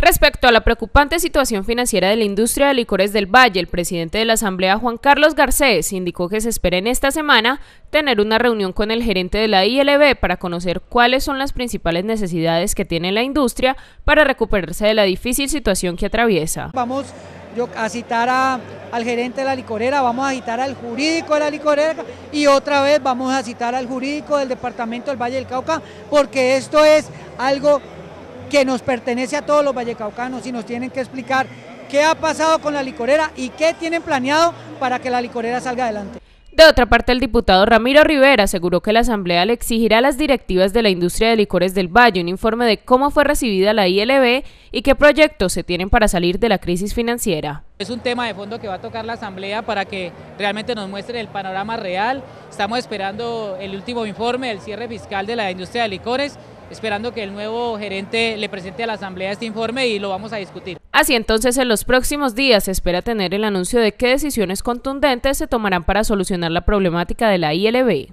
Respecto a la preocupante situación financiera de la industria de licores del Valle, el presidente de la Asamblea, Juan Carlos Garcés, indicó que se espera en esta semana tener una reunión con el gerente de la ILB para conocer cuáles son las principales necesidades que tiene la industria para recuperarse de la difícil situación que atraviesa. Vamos a citar al gerente de la licorera, vamos a citar al jurídico de la licorera y otra vez vamos a citar al jurídico del departamento del Valle del Cauca, porque esto es algo que nos pertenece a todos los vallecaucanos y nos tienen que explicar qué ha pasado con la licorera y qué tienen planeado para que la licorera salga adelante. De otra parte, el diputado Ramiro Rivera aseguró que la Asamblea le exigirá a las directivas de la industria de licores del Valle un informe de cómo fue recibida la ILB y qué proyectos se tienen para salir de la crisis financiera. Es un tema de fondo que va a tocar la Asamblea para que realmente nos muestre el panorama real. Estamos esperando el último informe del cierre fiscal de la industria de licores esperando que el nuevo gerente le presente a la Asamblea este informe y lo vamos a discutir. Así entonces, en los próximos días se espera tener el anuncio de qué decisiones contundentes se tomarán para solucionar la problemática de la ILB.